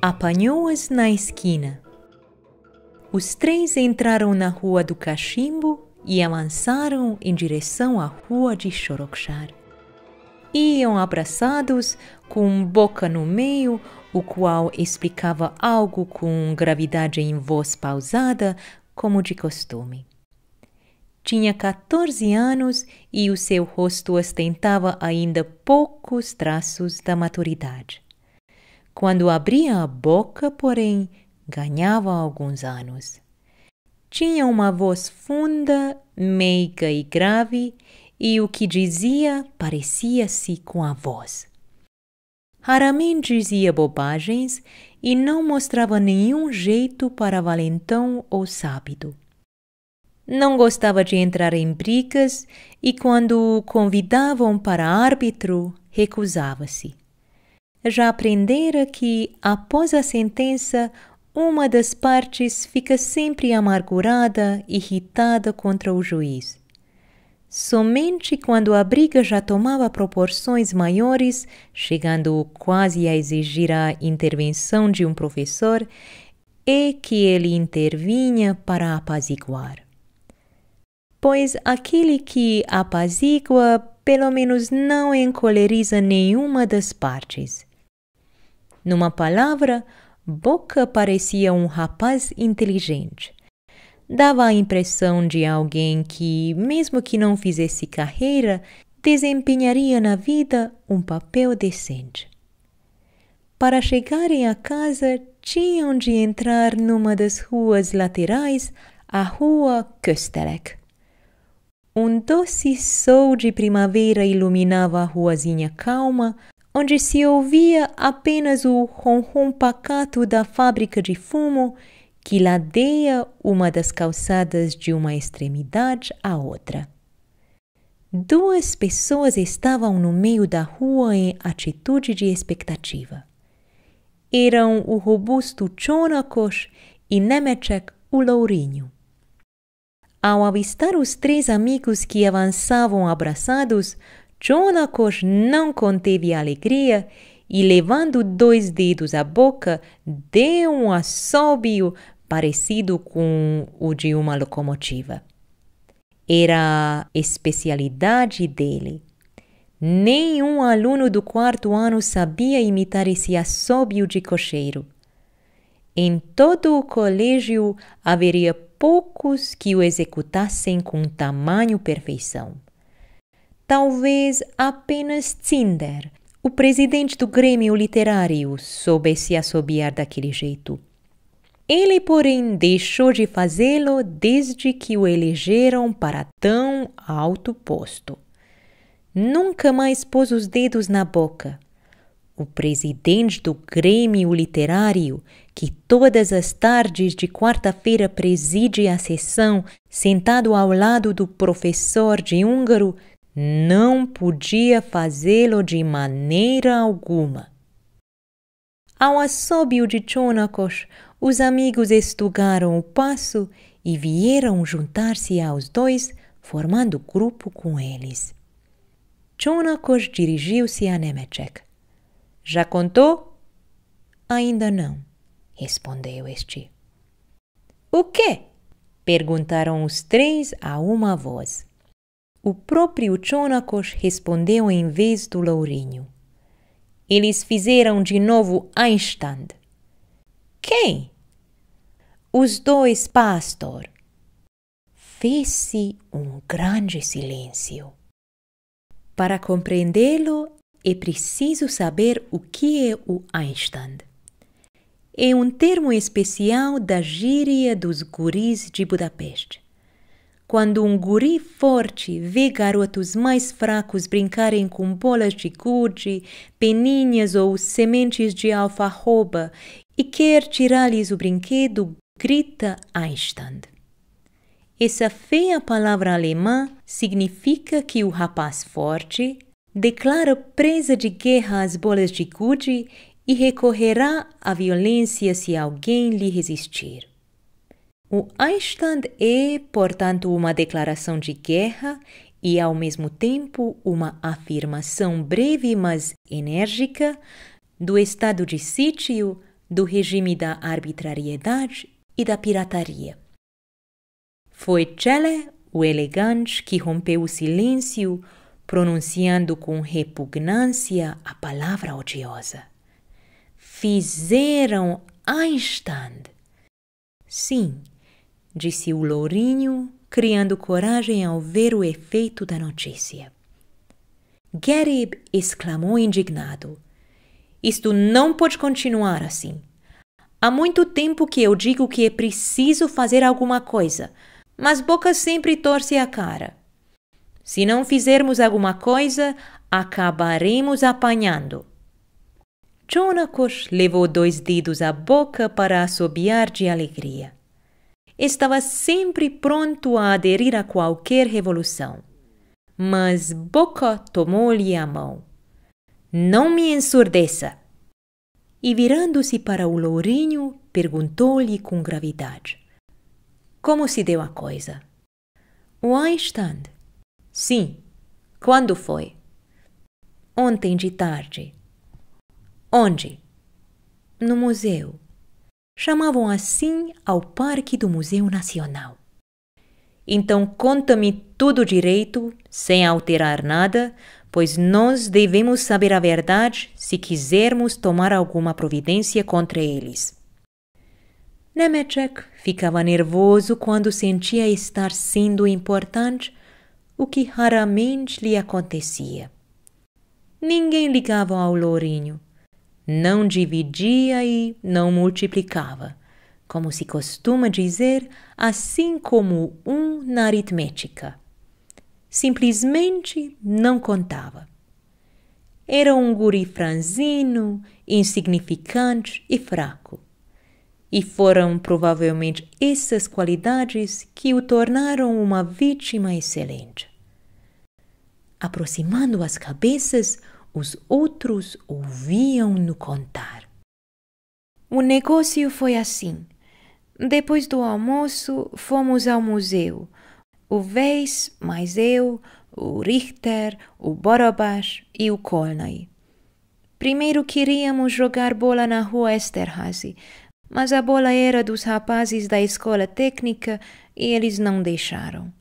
apanhou-as na esquina. Os três entraram na rua do cachimbo e avançaram em direção à rua de Chorokshar. Iam abraçados, com boca no meio, o qual explicava algo com gravidade em voz pausada, como de costume. Tinha 14 anos e o seu rosto ostentava ainda poucos traços da maturidade. Quando abria a boca, porém, ganhava alguns anos. Tinha uma voz funda, meiga e grave, e o que dizia parecia-se com a voz. Raramente dizia bobagens e não mostrava nenhum jeito para valentão ou sábio. Não gostava de entrar em brigas e, quando o convidavam para árbitro, recusava-se já aprendera que, após a sentença, uma das partes fica sempre amargurada, irritada contra o juiz. Somente quando a briga já tomava proporções maiores, chegando quase a exigir a intervenção de um professor, é que ele intervinha para apaziguar. Pois aquele que apazigua, pelo menos não encoleriza nenhuma das partes numa palavra, Boca parecia um rapaz inteligente. Dava a impressão de alguém que, mesmo que não fizesse carreira, desempenharia na vida um papel decente. Para chegarem à casa, tinham de entrar numa das ruas laterais, a Rua Kösterek. Um doce sol de primavera iluminava a ruazinha calma, onde se ouvia apenas o ronron pacato da fábrica de fumo que ladeia uma das calçadas de uma extremidade à outra. Duas pessoas estavam no meio da rua em atitude de expectativa. Eram o robusto Chonakos e Nemechek, o lourinho. Ao avistar os três amigos que avançavam abraçados, Jonacosh não conteve a alegria e, levando dois dedos à boca, deu um assobio parecido com o de uma locomotiva. Era a especialidade dele. Nenhum aluno do quarto ano sabia imitar esse assobio de cocheiro. Em todo o colégio haveria poucos que o executassem com tamanho perfeição talvez apenas Zinder, o presidente do Grêmio Literário, soubesse assobiar daquele jeito. Ele, porém, deixou de fazê-lo desde que o elegeram para tão alto posto. Nunca mais pôs os dedos na boca. O presidente do Grêmio Literário, que todas as tardes de quarta-feira preside a sessão, sentado ao lado do professor de húngaro, não podia fazê-lo de maneira alguma. Ao assobio de Chonakos, os amigos estugaram o passo e vieram juntar-se aos dois, formando grupo com eles. Chonakos dirigiu-se a Nemetchek. Já contou? Ainda não, respondeu este. O quê? perguntaram os três a uma voz. O próprio Chonakos respondeu em vez do Lourinho. Eles fizeram de novo Einstein. Quem? Os dois, pastor. Fez-se um grande silêncio. Para compreendê-lo, é preciso saber o que é o Einstein. É um termo especial da gíria dos guris de Budapeste quando um guri forte vê garotos mais fracos brincarem com bolas de gude, peninhas ou sementes de alfarroba e quer tirar-lhes o brinquedo, grita Einstein. Essa feia palavra alemã significa que o rapaz forte declara presa de guerra as bolas de gude e recorrerá à violência se alguém lhe resistir. O Einstein é, portanto, uma declaração de guerra e, ao mesmo tempo, uma afirmação breve, mas enérgica, do estado de sítio, do regime da arbitrariedade e da pirataria. Foi Chele, o elegante, que rompeu o silêncio, pronunciando com repugnância a palavra odiosa. Fizeram Einstein. Sim, disse o lourinho, criando coragem ao ver o efeito da notícia. Gerib exclamou indignado: Isto não pode continuar assim. Há muito tempo que eu digo que é preciso fazer alguma coisa, mas Boca sempre torce a cara. Se não fizermos alguma coisa, acabaremos apanhando. Jonacos levou dois dedos à boca para assobiar de alegria estava sempre pronto a aderir a qualquer revolução. Mas Boca tomou-lhe a mão. Não me ensurdeça! E virando-se para o lourinho, perguntou-lhe com gravidade: Como se deu a coisa? O Einstein. Sim. Quando foi? Ontem de tarde. Onde? No museu chamavam assim ao parque do Museu Nacional. Então conta-me tudo direito, sem alterar nada, pois nós devemos saber a verdade se quisermos tomar alguma providência contra eles. Nemetchek né, ficava nervoso quando sentia estar sendo importante, o que raramente lhe acontecia. Ninguém ligava ao lourinho não dividia e não multiplicava. Como se costuma dizer, assim como um na aritmética. Simplesmente não contava. Era um guri franzino, insignificante e fraco. E foram provavelmente essas qualidades que o tornaram uma vítima excelente. Aproximando as cabeças, os outros ouviam-no contar. O negócio foi assim. Depois do almoço, fomos ao museu. O Weiss, mais eu, o Richter, o Borobash e o Colney. Primeiro queríamos jogar bola na rua Esterhazy, mas a bola era dos rapazes da escola técnica e eles não deixaram.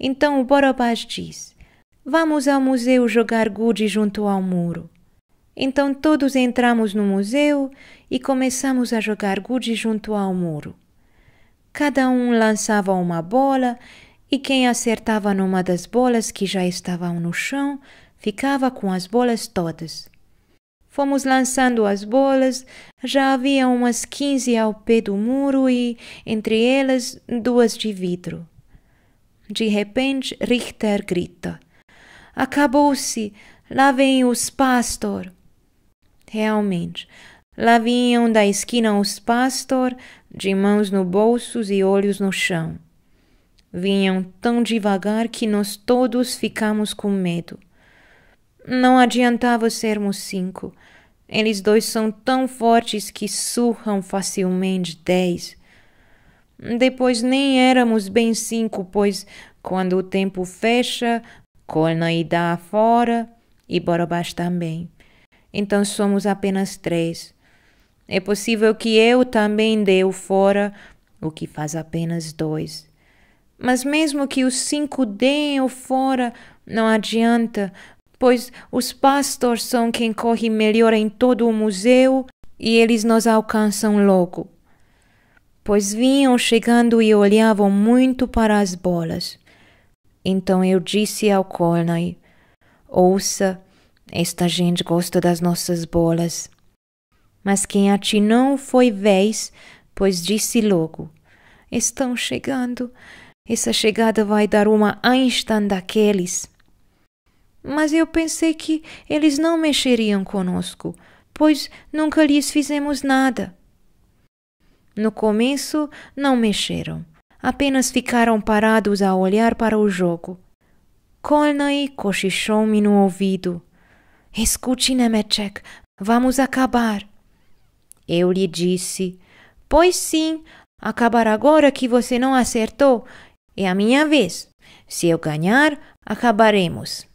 Então o Borobash diz: Vamos ao museu jogar gude junto ao muro. Então todos entramos no museu e começamos a jogar gude junto ao muro. Cada um lançava uma bola e quem acertava numa das bolas que já estavam no chão ficava com as bolas todas. Fomos lançando as bolas, já havia umas quinze ao pé do muro e, entre elas, duas de vidro. De repente, Richter grita. Acabou-se! Lá vem os pastor! Realmente, lá vinham da esquina os pastor, de mãos no bolsos e olhos no chão. Vinham tão devagar que nós todos ficamos com medo. Não adiantava sermos cinco. Eles dois são tão fortes que surram facilmente dez. Depois nem éramos bem cinco, pois quando o tempo fecha, corna e dá fora e Borobás também. Então somos apenas três. É possível que eu também dê o fora, o que faz apenas dois. Mas mesmo que os cinco deem o fora, não adianta, pois os pastores são quem corre melhor em todo o museu e eles nos alcançam logo. Pois vinham chegando e olhavam muito para as bolas. Então eu disse ao Colney: Ouça, esta gente gosta das nossas bolas. Mas quem atinou foi Vez, pois disse logo: Estão chegando. Essa chegada vai dar uma Einstein daqueles. Mas eu pensei que eles não mexeriam conosco, pois nunca lhes fizemos nada. No começo não mexeram, apenas ficaram parados a olhar para o jogo. Kolnai cochichou-me no ouvido. Escute, Nemetchek, vamos acabar. Eu lhe disse, pois sim, acabar agora que você não acertou. É a minha vez. Se eu ganhar, acabaremos.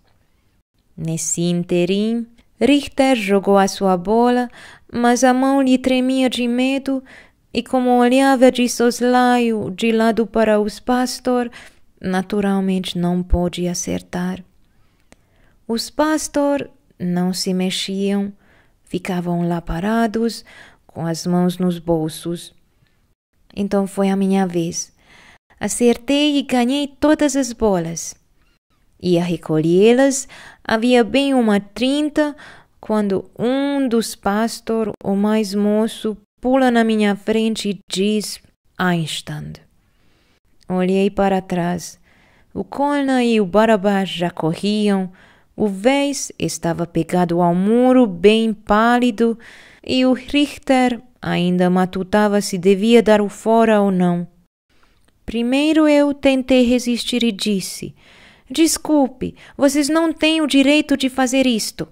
Nesse interim, Richter jogou a sua bola, mas a mão lhe tremia de medo e como olhava de soslaio de lado para os pastor, naturalmente não pôde acertar. Os pastor não se mexiam, ficavam lá parados, com as mãos nos bolsos. Então foi a minha vez. Acertei e ganhei todas as bolas. Ia recolhê-las, havia bem uma trinta, quando um dos pastor, o mais moço, pula na minha frente e diz Einstein. Olhei para trás. O Conan e o Barabás já corriam. O Vez estava pegado ao muro, bem pálido, e o Richter ainda matutava se devia dar o fora ou não. Primeiro eu tentei resistir e disse: Desculpe, vocês não têm o direito de fazer isto.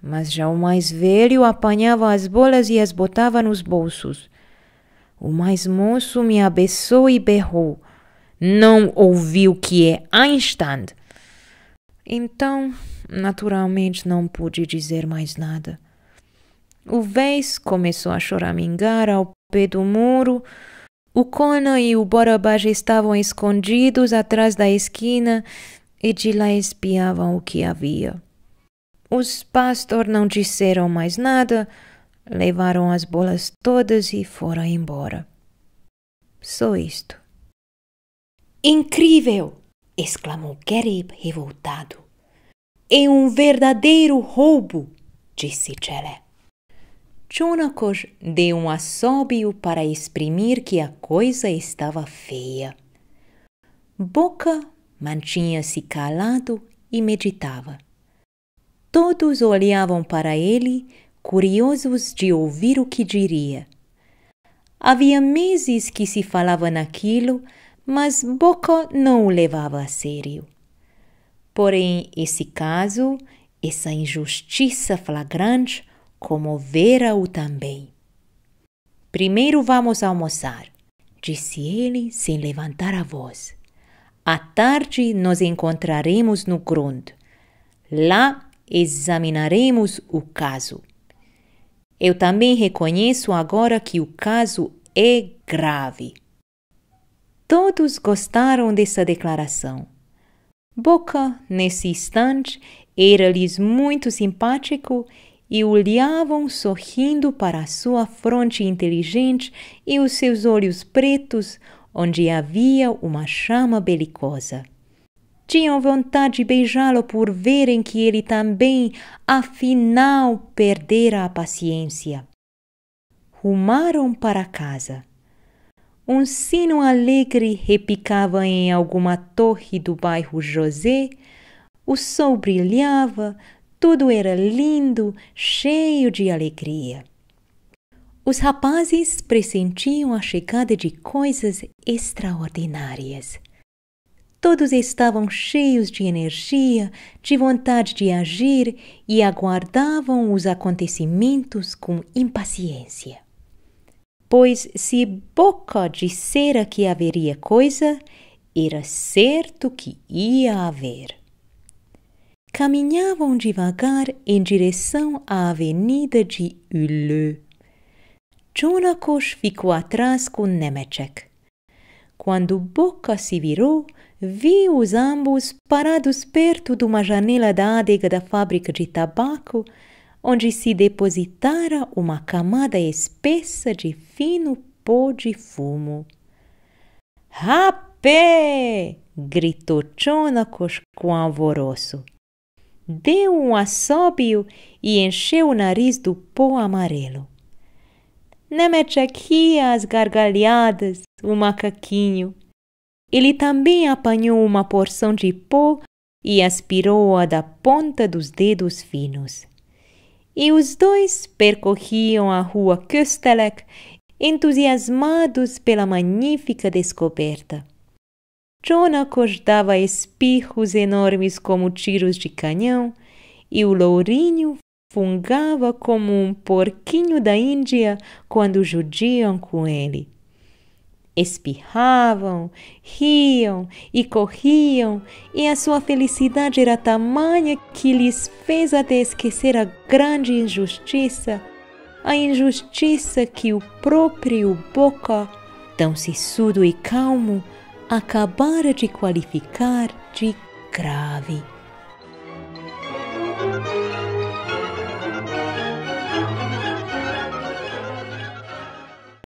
Mas já o mais velho apanhava as bolas e as botava nos bolsos. O mais moço me abraçou e berrou. Não ouviu que é Einstein. Então, naturalmente, não pude dizer mais nada. O Vez começou a choramingar ao pé do muro. O Conan e o Borobaj estavam escondidos atrás da esquina e de lá espiavam o que havia. Os pastor não disseram mais nada, levaram as bolas todas e foram embora. Só isto. Incrível! exclamou Kerib revoltado. É um verdadeiro roubo, disse Chele. Jonakos deu um assobio para exprimir que a coisa estava feia. Boca mantinha-se calado e meditava. Todos olhavam para ele, curiosos de ouvir o que diria. Havia meses que se falava naquilo, mas Boca não o levava a sério. Porém, esse caso, essa injustiça flagrante, comovera-o também. Primeiro vamos almoçar, disse ele sem levantar a voz. À tarde nos encontraremos no Grund. Lá examinaremos o caso. Eu também reconheço agora que o caso é grave. Todos gostaram dessa declaração. Boca, nesse instante, era-lhes muito simpático e olhavam sorrindo para a sua fronte inteligente e os seus olhos pretos, onde havia uma chama belicosa. Tinham vontade de beijá-lo por verem que ele também, afinal, perdera a paciência. Rumaram para casa. Um sino alegre repicava em alguma torre do bairro José, o sol brilhava, tudo era lindo, cheio de alegria. Os rapazes pressentiam a chegada de coisas extraordinárias. Todos estavam cheios de energia, de vontade de agir e aguardavam os acontecimentos com impaciência. Pois se Boca dissera que haveria coisa, era certo que ia haver. Caminhavam devagar em direção à avenida de Huleux. Jonakosh ficou atrás com Nemetchek. Quando Boca se virou, vi-os ambos parados perto de uma janela da adega da fábrica de tabaco, onde se depositara uma camada espessa de fino pó de fumo. Rapé! gritou Chonacos com alvoroço. Deu um assobio e encheu o nariz do pó amarelo. Nemete aqui as gargalhadas, o macaquinho. Ele também apanhou uma porção de pó e aspirou-a da ponta dos dedos finos. E os dois percorriam a rua Köstelek, entusiasmados pela magnífica descoberta. John acordava espirros enormes como tiros de canhão, e o lourinho fungava como um porquinho da Índia quando judiam com ele espirravam, riam e corriam, e a sua felicidade era tamanha que lhes fez até esquecer a grande injustiça, a injustiça que o próprio Boca, tão sissudo e calmo, acabara de qualificar de grave.